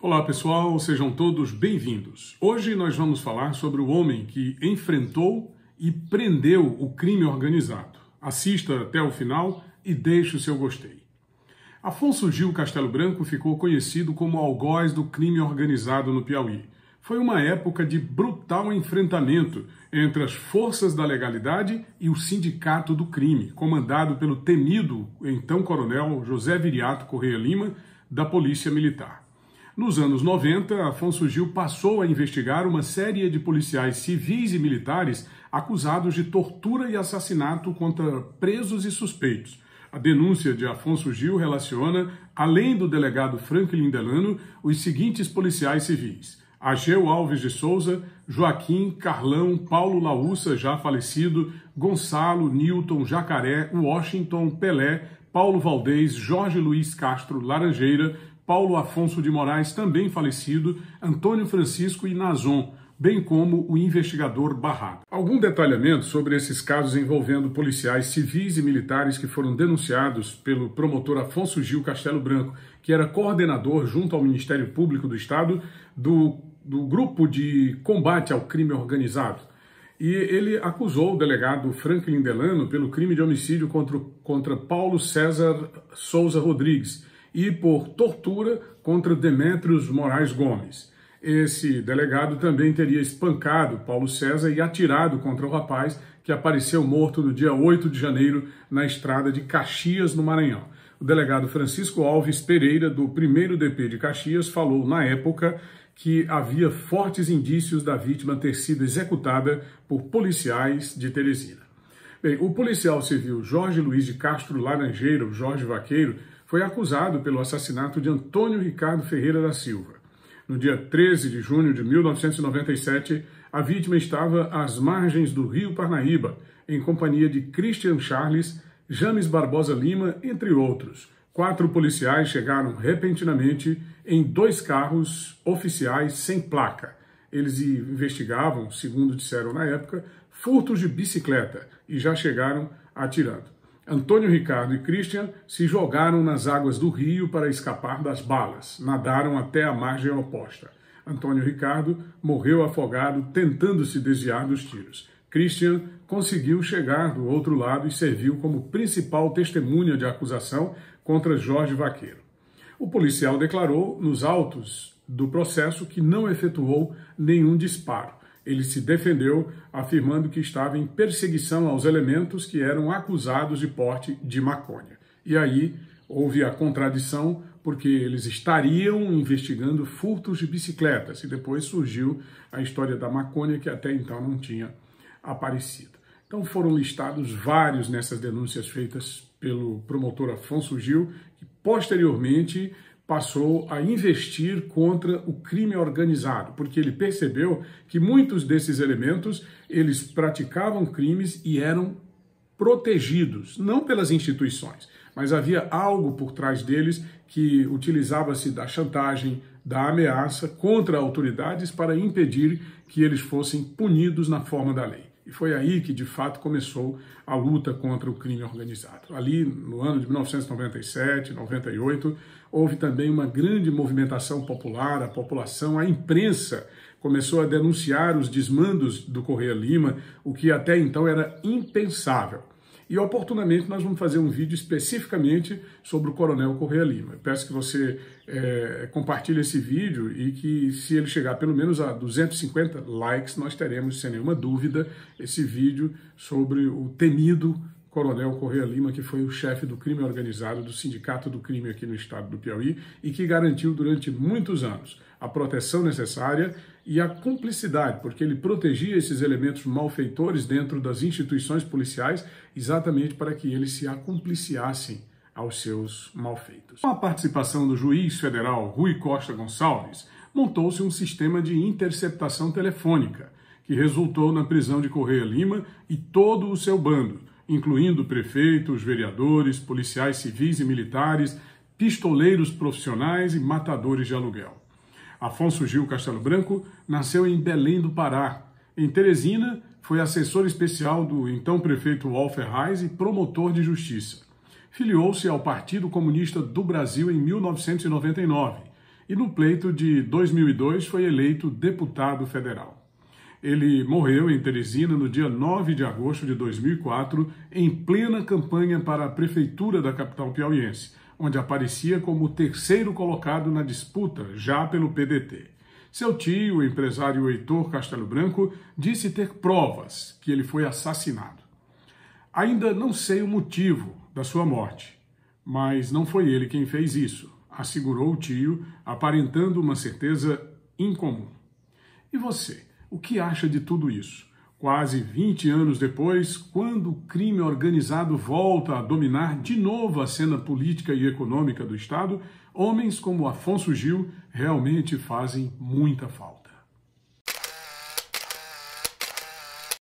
Olá pessoal, sejam todos bem-vindos. Hoje nós vamos falar sobre o homem que enfrentou e prendeu o crime organizado. Assista até o final e deixe o seu gostei. Afonso Gil Castelo Branco ficou conhecido como algoz do crime organizado no Piauí. Foi uma época de brutal enfrentamento entre as forças da legalidade e o Sindicato do Crime, comandado pelo temido então coronel José Viriato Correia Lima, da Polícia Militar. Nos anos 90, Afonso Gil passou a investigar uma série de policiais civis e militares acusados de tortura e assassinato contra presos e suspeitos. A denúncia de Afonso Gil relaciona, além do delegado Franklin Delano, os seguintes policiais civis: Ageu Alves de Souza, Joaquim, Carlão, Paulo Laúça, já falecido, Gonçalo, Newton, Jacaré, Washington, Pelé, Paulo Valdez, Jorge Luiz Castro Laranjeira, Paulo Afonso de Moraes, também falecido, Antônio Francisco e Nazon, bem como o investigador Barraga. Algum detalhamento sobre esses casos envolvendo policiais civis e militares que foram denunciados pelo promotor Afonso Gil Castelo Branco, que era coordenador junto ao Ministério Público do Estado do, do grupo de combate ao crime organizado. E ele acusou o delegado Franklin Delano pelo crime de homicídio contra, contra Paulo César Souza Rodrigues, e por tortura contra Demetrios Moraes Gomes. Esse delegado também teria espancado Paulo César e atirado contra o rapaz que apareceu morto no dia 8 de janeiro na estrada de Caxias, no Maranhão. O delegado Francisco Alves Pereira, do 1 DP de Caxias, falou na época que havia fortes indícios da vítima ter sido executada por policiais de Teresina. Bem, o policial civil Jorge Luiz de Castro Laranjeira, o Jorge Vaqueiro, foi acusado pelo assassinato de Antônio Ricardo Ferreira da Silva. No dia 13 de junho de 1997, a vítima estava às margens do Rio Parnaíba, em companhia de Christian Charles, James Barbosa Lima, entre outros. Quatro policiais chegaram repentinamente em dois carros oficiais sem placa. Eles investigavam, segundo disseram na época, furtos de bicicleta e já chegaram atirando. Antônio Ricardo e Christian se jogaram nas águas do rio para escapar das balas. Nadaram até a margem oposta. Antônio Ricardo morreu afogado tentando se desviar dos tiros. Christian conseguiu chegar do outro lado e serviu como principal testemunha de acusação contra Jorge Vaqueiro. O policial declarou, nos autos do processo, que não efetuou nenhum disparo ele se defendeu, afirmando que estava em perseguição aos elementos que eram acusados de porte de maconha. E aí houve a contradição, porque eles estariam investigando furtos de bicicletas, e depois surgiu a história da maconha, que até então não tinha aparecido. Então foram listados vários nessas denúncias feitas pelo promotor Afonso Gil, que posteriormente passou a investir contra o crime organizado, porque ele percebeu que muitos desses elementos, eles praticavam crimes e eram protegidos, não pelas instituições, mas havia algo por trás deles que utilizava-se da chantagem, da ameaça contra autoridades para impedir que eles fossem punidos na forma da lei. E foi aí que, de fato, começou a luta contra o crime organizado. Ali, no ano de 1997, 98, houve também uma grande movimentação popular, a população, a imprensa começou a denunciar os desmandos do Correia Lima, o que até então era impensável. E oportunamente nós vamos fazer um vídeo especificamente sobre o Coronel Correia Lima. Eu peço que você é, compartilhe esse vídeo e que se ele chegar pelo menos a 250 likes, nós teremos, sem nenhuma dúvida, esse vídeo sobre o temido Coronel Correia Lima, que foi o chefe do crime organizado do Sindicato do Crime aqui no estado do Piauí e que garantiu durante muitos anos a proteção necessária e a cumplicidade, porque ele protegia esses elementos malfeitores dentro das instituições policiais, exatamente para que eles se acumpliciassem aos seus malfeitos. Com a participação do juiz federal Rui Costa Gonçalves, montou-se um sistema de interceptação telefônica, que resultou na prisão de Correia Lima e todo o seu bando incluindo prefeitos, vereadores, policiais civis e militares, pistoleiros profissionais e matadores de aluguel. Afonso Gil Castelo Branco nasceu em Belém do Pará. Em Teresina, foi assessor especial do então prefeito Walter Reis e promotor de justiça. Filiou-se ao Partido Comunista do Brasil em 1999 e no pleito de 2002 foi eleito deputado federal. Ele morreu em Teresina no dia 9 de agosto de 2004, em plena campanha para a prefeitura da capital piauiense, onde aparecia como o terceiro colocado na disputa, já pelo PDT. Seu tio, o empresário Heitor Castelo Branco, disse ter provas que ele foi assassinado. Ainda não sei o motivo da sua morte, mas não foi ele quem fez isso, assegurou o tio, aparentando uma certeza incomum. E você? O que acha de tudo isso? Quase 20 anos depois, quando o crime organizado volta a dominar de novo a cena política e econômica do Estado, homens como Afonso Gil realmente fazem muita falta.